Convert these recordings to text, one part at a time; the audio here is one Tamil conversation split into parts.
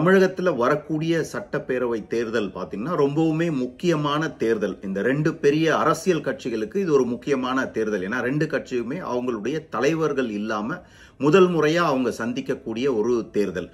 தமிழகத்தில் வரக்கூடிய சட்டப்பேரவை தேர்தல் பார்த்தீங்கன்னா ரொம்பவுமே முக்கியமான தேர்தல் இந்த ரெண்டு பெரிய அரசியல் கட்சிகளுக்கு இது ஒரு முக்கியமான தேர்தல் ஏன்னா ரெண்டு கட்சியுமே அவங்களுடைய தலைவர்கள் இல்லாமல் முதல் முறையாக அவங்க சந்திக்கக்கூடிய ஒரு தேர்தல்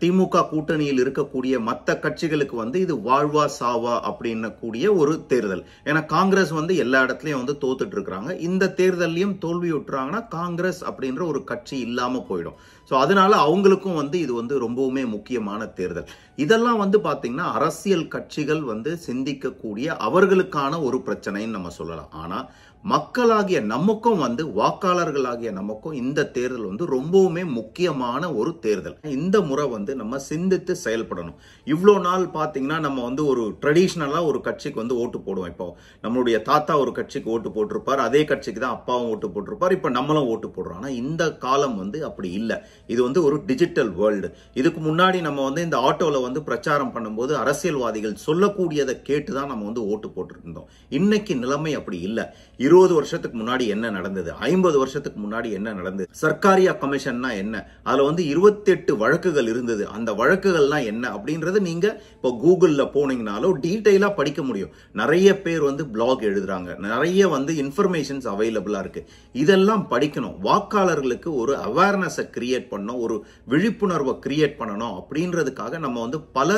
திமுக கூட்டணியில் இருக்கக்கூடிய மற்ற கட்சிகளுக்கு வந்து இது வாழ்வா சாவா அப்படின்னு கூடிய ஒரு தேர்தல் ஏன்னா காங்கிரஸ் வந்து எல்லா இடத்துலையும் வந்து தோத்துட்டு இருக்கிறாங்க இந்த தேர்தல்லையும் தோல்வி விட்டுறாங்கன்னா காங்கிரஸ் அப்படின்ற ஒரு கட்சி இல்லாமல் போயிடும் ஸோ அதனால அவங்களுக்கும் வந்து இது வந்து ரொம்பவுமே முக்கியமான தேர்தல் இதெல்லாம் வந்து பார்த்தீங்கன்னா அரசியல் கட்சிகள் வந்து சிந்திக்கக்கூடிய அவர்களுக்கான ஒரு பிரச்சனைன்னு நம்ம சொல்லலாம் ஆனால் மக்களாகிய நமக்கும் வந்து வாக்காளர்களாகிய நமக்கும் இந்த தேர்தல் வந்து ரொம்பவுமே முக்கியமான ஒரு தேர்தல் இந்த முறை வந்து நம்ம சிந்தித்து செயல்படணும் இவ்வளோ நாள் பார்த்தீங்கன்னா நம்ம வந்து ஒரு ட்ரெடிஷ்னலாக ஒரு கட்சிக்கு வந்து ஓட்டு போடுவோம் இப்போ நம்மளுடைய தாத்தா ஒரு கட்சிக்கு ஓட்டு போட்டிருப்பார் அதே கட்சிக்கு தான் அப்பாவும் ஓட்டு போட்டிருப்பார் இப்போ நம்மளும் ஓட்டு போடுறோம் ஆனால் இந்த காலம் வந்து அப்படி இல்லை இது வந்து ஒரு டிஜிட்டல் வேர்ல்டு இதுக்கு முன்னாடி நம்ம வந்து இந்த ஆட்டோவில் வந்து பிரச்சாரம் பண்ணும்போது அரசியல்வாதிகள் சொல்லக்கூடியதை கேட்டு தான் நம்ம வந்து ஓட்டு போட்டிருந்தோம் இன்னைக்கு நிலைமை அப்படி இல்லை இருபது வருஷத்துக்கு முன்னாடி என்ன நடந்தது ஐம்பது வருஷத்துக்கு முன்னாடி என்ன நடந்தது சர்க்காரியா கமிஷன்னா என்ன அதுல வந்து இருபத்தெட்டு வழக்குகள் இருந்தது அந்த வழக்குகள்லாம் என்ன அப்படின்றது நீங்க இப்போ கூகுளில் போனீங்கனாலும் டீட்டெயிலாக படிக்க முடியும் நிறைய பேர் வந்து பிளாக் எழுதுறாங்க நிறைய வந்து இன்ஃபர்மேஷன்ஸ் அவைலபிளாக இருக்கு இதெல்லாம் படிக்கணும் வாக்காளர்களுக்கு ஒரு அவேர்னஸை கிரியேட் பண்ணணும் ஒரு விழிப்புணர்வை கிரியேட் பண்ணணும் அப்படின்றதுக்காக நம்ம வந்து பல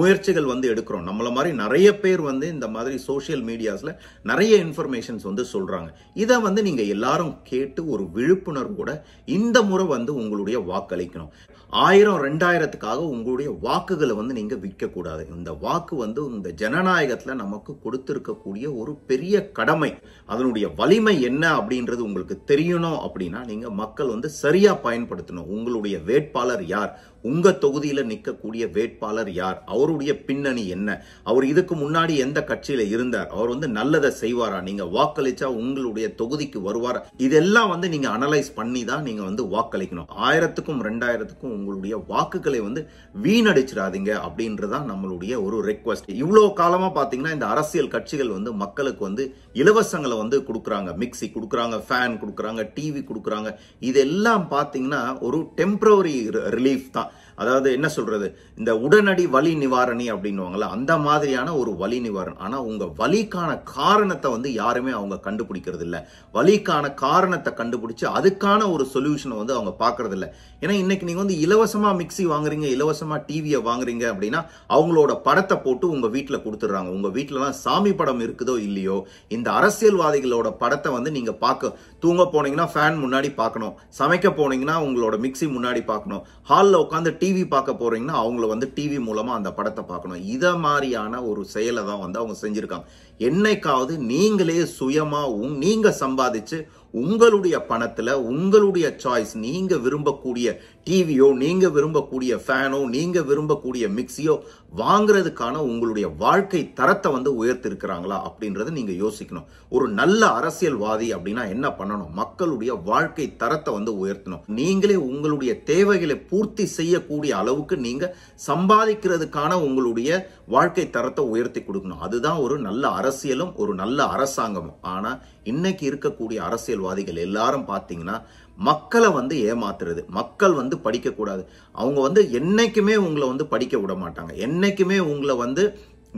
முயற்சிகள் வந்து எடுக்கிறோம் நம்மள மாதிரி நிறைய பேர் வந்து இந்த மாதிரி சோசியல் மீடியாஸில் நிறைய இன்ஃபர்மேஷன்ஸ் வந்து சொல்றாங்க இதை வந்து நீங்க எல்லாரும் கேட்டு ஒரு விழிப்புணர்வு கூட இந்த முறை வந்து உங்களுடைய வாக்களிக்கணும் ஆயிரம் ரெண்டாயிரத்துக்காக உங்களுடைய வாக்குகளை வந்து விற்க கூடாது இந்த வாக்கு வந்து இந்த ஜனநாயகத்துல நமக்கு கொடுத்துருக்கக்கூடிய ஒரு பெரிய கடமை அதனுடைய வலிமை என்ன அப்படின்றது உங்களுக்கு தெரியணும் அப்படின்னா நீங்க மக்கள் வந்து சரியா பயன்படுத்தணும் உங்களுடைய வேட்பாளர் யார் உங்கள் தொகுதியில் நிற்கக்கூடிய வேட்பாளர் யார் அவருடைய பின்னணி என்ன அவர் இதுக்கு முன்னாடி எந்த கட்சியில் இருந்தார் அவர் வந்து நல்லதை செய்வாரா நீங்கள் வாக்களிச்சா உங்களுடைய தொகுதிக்கு வருவாரா இதெல்லாம் வந்து நீங்கள் அனலைஸ் பண்ணி தான் நீங்கள் வந்து வாக்களிக்கணும் ஆயிரத்துக்கும் ரெண்டாயிரத்துக்கும் உங்களுடைய வாக்குகளை வந்து வீணடிச்சிடாதீங்க அப்படின்றதான் நம்மளுடைய ஒரு ரெக்வஸ்ட் இவ்வளோ காலமாக பார்த்தீங்கன்னா இந்த அரசியல் கட்சிகள் வந்து மக்களுக்கு வந்து இலவசங்களை வந்து கொடுக்குறாங்க மிக்சி கொடுக்குறாங்க ஃபேன் கொடுக்குறாங்க டிவி கொடுக்குறாங்க இதெல்லாம் பார்த்தீங்கன்னா ஒரு டெம்பரவரி ரிலீஃப் தான் அதாவது என்ன சொல்றது இந்த உடனடி வலி நிவாரணி அப்படின்னு அந்த மாதிரியான ஒரு வலி நிவாரணம் ஆனால் உங்க வலிக்கான காரணத்தை வந்து யாருமே அவங்க கண்டுபிடிக்கிறது இல்லை வலிக்கான காரணத்தை கண்டுபிடிச்சு அதுக்கான ஒரு சொல்யூஷனை வந்து அவங்க பாக்குறது இல்லை ஏன்னா இன்னைக்கு நீங்கள் வந்து இலவசமாக மிக்சி வாங்குறீங்க இலவசமாக டிவியை வாங்குறீங்க அப்படின்னா அவங்களோட படத்தை போட்டு உங்கள் வீட்டில் கொடுத்துட்றாங்க உங்கள் வீட்டிலலாம் சாமி படம் இருக்குதோ இல்லையோ இந்த அரசியல்வாதிகளோட படத்தை வந்து நீங்கள் பார்க்க தூங்க போனீங்கன்னா ஃபேன் முன்னாடி பார்க்கணும் சமைக்க போனீங்கன்னா உங்களோட மிக்சி முன்னாடி பார்க்கணும் ஹாலில் உட்காந்து டிவி பார்க்க போகிறீங்கன்னா அவங்கள வந்து டிவி மூலமாக அந்த படத்தை பார்க்கணும் இதை மாதிரியான ஒரு செயலை தான் வந்து அவங்க செஞ்சுருக்காங்க என்னைக்காவது நீங்களே சுயமாக நீங்கள் சம்பாதிச்சு உங்களுடைய பணத்தில் உங்களுடைய சாய்ஸ் நீங்கள் விரும்பக்கூடிய டிவியோ நீங்கள் விரும்பக்கூடிய ஃபேனோ நீங்கள் விரும்பக்கூடிய மிக்சியோ வாங்குறதுக்கான உங்களுடைய வாழ்க்கை தரத்தை வந்து உயர்த்திருக்கிறாங்களா அப்படின்றத நீங்கள் யோசிக்கணும் ஒரு நல்ல அரசியல்வாதி அப்படின்னா என்ன பண்ணணும் மக்களுடைய வாழ்க்கை தரத்தை வந்து உயர்த்தணும் நீங்களே உங்களுடைய தேவைகளை பூர்த்தி செய்யக்கூடிய அளவுக்கு நீங்கள் சம்பாதிக்கிறதுக்கான உங்களுடைய வாழ்க்கை தரத்தை உயர்த்தி கொடுக்கணும் அதுதான் ஒரு நல்ல அரசியலும் ஒரு நல்ல அரசாங்கமும் ஆனால் இன்னைக்கு இருக்கக்கூடிய அரசியல்வாதிகள் எல்லாரும் பார்த்தீங்கன்னா மக்களை வந்து ஏமாத்துறது மக்கள் வந்து படிக்கக்கூடாது அவங்க வந்து என்றைக்குமே உங்களை வந்து படிக்க விட மாட்டாங்க என்றைக்குமே உங்களை வந்து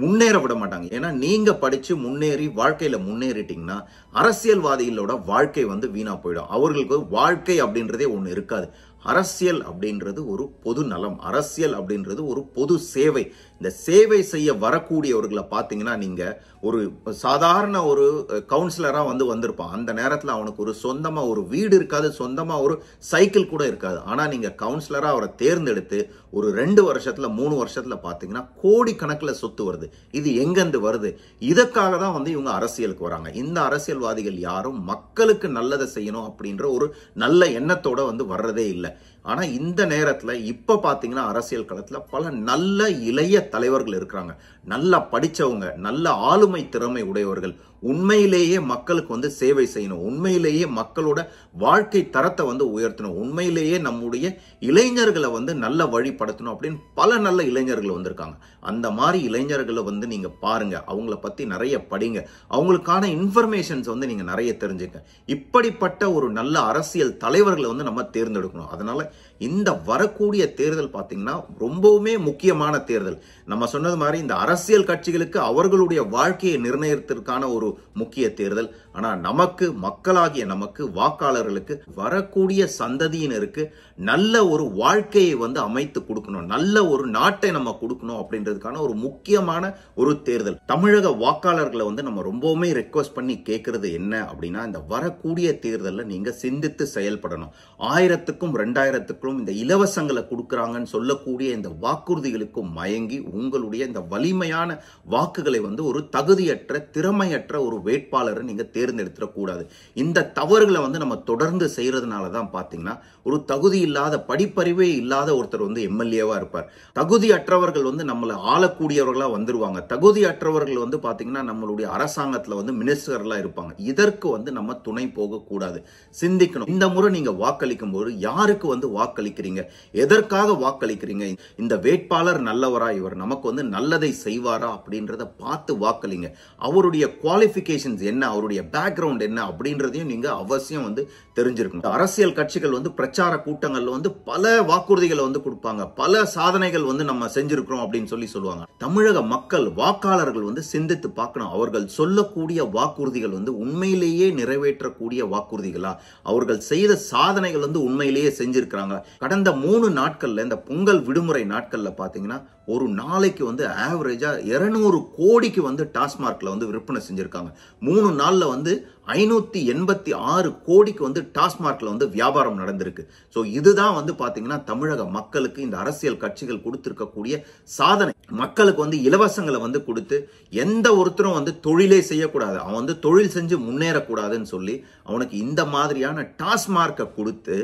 முன்னேற விட மாட்டாங்க ஏன்னா நீங்கள் படித்து முன்னேறி வாழ்க்கையில் முன்னேறிட்டிங்கன்னா அரசியல்வாதிகளோட வாழ்க்கை வந்து வீணாக போயிடும் அவர்களுக்கு வாழ்க்கை அப்படின்றதே ஒன்று இருக்காது அரசியல் அப்படின்றது ஒரு பொது நலம் அரசியல் அப்படின்றது ஒரு பொது சேவை இந்த சேவை செய்ய வரக்கூடியவர்களை பார்த்தீங்கன்னா நீங்கள் ஒரு சாதாரண ஒரு கவுன்சிலராக வந்து வந்திருப்பான் அந்த நேரத்தில் அவனுக்கு ஒரு சொந்தமாக ஒரு வீடு இருக்காது சொந்தமாக ஒரு சைக்கிள் கூட இருக்காது ஆனால் நீங்கள் கவுன்சிலராக அவரை தேர்ந்தெடுத்து ஒரு ரெண்டு வருஷத்தில் மூணு வருஷத்தில் பார்த்தீங்கன்னா கோடிக்கணக்கில் சொத்து வருது இது எங்கேருந்து வருது இதற்காக தான் வந்து இவங்க அரசியலுக்கு வராங்க இந்த அரசியல்வாதிகள் யாரும் மக்களுக்கு நல்லதை செய்யணும் அப்படின்ற ஒரு நல்ல எண்ணத்தோட வந்து வர்றதே இல்லை ஆனால் இந்த நேரத்தில் இப்போ பார்த்தீங்கன்னா அரசியல் களத்தில் பல நல்ல இளைய தலைவர்கள் இருக்கிறாங்க நல்லா படித்தவங்க நல்ல ஆளுமை திறமை உடையவர்கள் உண்மையிலேயே மக்களுக்கு வந்து சேவை செய்யணும் உண்மையிலேயே மக்களோட வாழ்க்கை தரத்தை வந்து உயர்த்தணும் உண்மையிலேயே நம்முடைய இளைஞர்களை வந்து நல்ல வழிபடுத்தணும் அப்படின்னு பல நல்ல இளைஞர்கள் வந்திருக்காங்க அந்த மாதிரி இளைஞர்களை வந்து நீங்கள் பாருங்க அவங்கள பற்றி நிறைய படிங்க அவங்களுக்கான இன்ஃபர்மேஷன்ஸ் வந்து நீங்கள் நிறைய தெரிஞ்சுக்க இப்படிப்பட்ட ஒரு நல்ல அரசியல் தலைவர்களை வந்து நம்ம தேர்ந்தெடுக்கணும் அதனால இந்த வரக்கூடிய தேர்தல் பார்த்தீங்கன்னா ரொம்பவுமே முக்கியமான தேர்தல் நம்ம சொன்னது மாதிரி இந்த அரசு அரசியல் கட்சிகளுக்கு அவர்களுடைய வாழ்க்கையை நிர்ணயித்திற்கான ஒரு முக்கிய தேர்தல் ஆனால் நமக்கு மக்களாகிய நமக்கு வாக்காளர்களுக்கு வரக்கூடிய சந்ததியினருக்கு நல்ல ஒரு வாழ்க்கையை வந்து அமைத்து கொடுக்கணும் நல்ல ஒரு நாட்டை நம்ம கொடுக்கணும் அப்படின்றதுக்கான ஒரு முக்கியமான ஒரு தேர்தல் தமிழக வாக்காளர்களை வந்து நம்ம ரொம்பவுமே ரெக்வஸ்ட் பண்ணி கேட்கறது என்ன அப்படின்னா இந்த வரக்கூடிய தேர்தலில் நீங்க சிந்தித்து செயல்படணும் ஆயிரத்துக்கும் ரெண்டாயிரத்துக்கும் இந்த இலவசங்களை கொடுக்குறாங்கன்னு சொல்லக்கூடிய இந்த வாக்குறுதிகளுக்கும் மயங்கி உங்களுடைய இந்த வலிமை உண்மையான வாக்குகளை வந்து ஒரு தகுதியற்ற திறமையற்ற ஒரு வேட்பாளரை நீங்கள் தேர்ந்தெடுத்துடக்கூடாது இந்த தவறுகளை வந்து நம்ம தொடர்ந்து செய்கிறதுனால தான் பார்த்தீங்கன்னா ஒரு தகுதி இல்லாத படிப்பறிவே இல்லாத ஒருத்தர் வந்து எம்எல்ஏவாக இருப்பார் தகுதி அற்றவர்கள் வந்து நம்மளை ஆளக்கூடியவர்களாக வந்துருவாங்க தகுதி அற்றவர்கள் வந்து பார்த்தீங்கன்னா நம்மளுடைய அரசாங்கத்தில் வந்து மினிஸ்டர்லாம் இருப்பாங்க இதற்கு வந்து நம்ம துணை போகக்கூடாது சிந்திக்கணும் இந்த முறை நீங்கள் வாக்களிக்கும் போது யாருக்கு வந்து வாக்களிக்கிறீங்க எதற்காக வாக்களிக்கிறீங்க இந்த வேட்பாளர் நல்லவரா இவர் நமக்கு வந்து நல்லதை செய்ய செய்வாரா அப்படின்றத பார்த்து வாக்களிங்க அவருடைய குவாலிஃபிகேஷன்ஸ் என்ன அவருடைய பேக்ரவுண்ட் என்ன அப்படின்றதையும் நீங்க அவசியம் வந்து தெரிஞ்சிருக்கணும் அரசியல் கட்சிகள் வந்து பிரச்சார கூட்டங்கள்ல வந்து பல வாக்குறுதிகளை வந்து கொடுப்பாங்க பல சாதனைகள் வந்து நம்ம செஞ்சிருக்கிறோம் அப்படின்னு சொல்லி சொல்லுவாங்க தமிழக மக்கள் வாக்காளர்கள் வந்து சிந்தித்து பார்க்கணும் அவர்கள் சொல்லக்கூடிய வாக்குறுதிகள் வந்து உண்மையிலேயே நிறைவேற்றக்கூடிய வாக்குறுதிகளா அவர்கள் செய்த சாதனைகள் வந்து உண்மையிலேயே செஞ்சிருக்கிறாங்க கடந்த மூணு நாட்கள்ல இந்த பொங்கல் விடுமுறை நாட்கள்ல பாத்தீங்கன்னா ஒரு நாளைக்கு வந்து ஆவரேஜ் செஞ்சால் இரநூறு கோடிக்கு வந்து டாஸ்மார்க்கில் வந்து விற்பனை செஞ்சுருக்காங்க மூணு நாளில் வந்து ஐநூற்றி எண்பத்தி ஆறு கோடிக்கு வந்து டாஸ்மார்க்கில் வந்து வியாபாரம் நடந்திருக்கு ஸோ இதுதான் வந்து பார்த்தீங்கன்னா தமிழக மக்களுக்கு இந்த அரசியல் கட்சிகள் கொடுத்துருக்கக்கூடிய சாதனை மக்களுக்கு வந்து இலவசங்களை வந்து கொடுத்து எந்த ஒருத்தரும் வந்து தொழிலே செய்யக்கூடாது அவன் வந்து தொழில் செஞ்சு முன்னேறக்கூடாதுன்னு சொல்லி அவனுக்கு இந்த மாதிரியான டாஸ்மார்க்கை கொடுத்து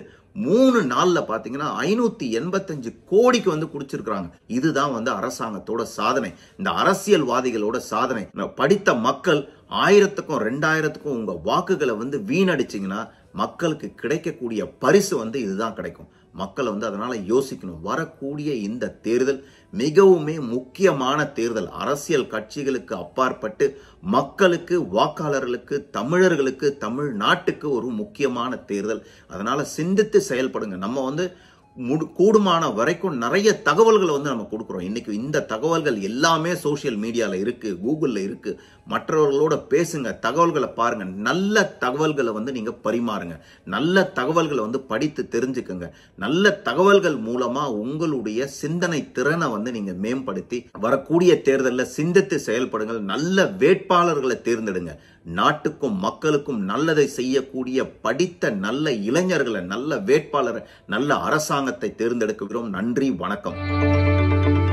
மூணு நாளில் பார்த்தீங்கன்னா ஐநூற்றி எண்பத்தஞ்சு கோடிக்கு வந்து குடிச்சிருக்கிறாங்க இதுதான் வந்து அரசாங்கத்தோட சாதனை இந்த அரசியல்வாதிகளோட சாதனை படித்த மக்கள் ஆயிரத்துக்கும் ரெண்டாயிரத்துக்கும் உங்கள் வாக்குகளை வந்து வீணடிச்சிங்கன்னா மக்களுக்கு கிடைக்கக்கூடிய பரிசு வந்து இதுதான் கிடைக்கும் மக்களை வந்து அதனால் யோசிக்கணும் வரக்கூடிய இந்த தேர்தல் மிகவுமே முக்கியமான தேர்தல் அரசியல் கட்சிகளுக்கு அப்பாற்பட்டு மக்களுக்கு வாக்காளர்களுக்கு தமிழர்களுக்கு தமிழ்நாட்டுக்கு ஒரு முக்கியமான தேர்தல் அதனால் சிந்தித்து செயல்படுங்க நம்ம வந்து முடு கூடுமான வரைக்கும் நிறைய தகவல்களை வந்து நம்ம கொடுக்குறோம் இன்றைக்கி இந்த தகவல்கள் எல்லாமே சோஷியல் மீடியாவில் இருக்குது கூகுளில் இருக்குது மற்றவர்களோட பேசுங்க தகவல்களை பாருங்கள் நல்ல தகவல்களை வந்து நீங்கள் பரிமாறுங்க நல்ல தகவல்களை வந்து படித்து தெரிஞ்சுக்குங்க நல்ல தகவல்கள் மூலமாக உங்களுடைய சிந்தனை திறனை வந்து நீங்கள் மேம்படுத்தி வரக்கூடிய தேர்தலில் சிந்தித்து செயல்படுங்கள் நல்ல வேட்பாளர்களை தேர்ந்தெடுங்க நாட்டுக்கும் மக்களுக்கும் நல்லதை செய்யக்கூடிய படித்த நல்ல இளைஞர்களை நல்ல வேட்பாளர் நல்ல அரசாங்க அரசாங்கத்தை தேர்ந்தெடுக்கிறோம் நன்றி வணக்கம்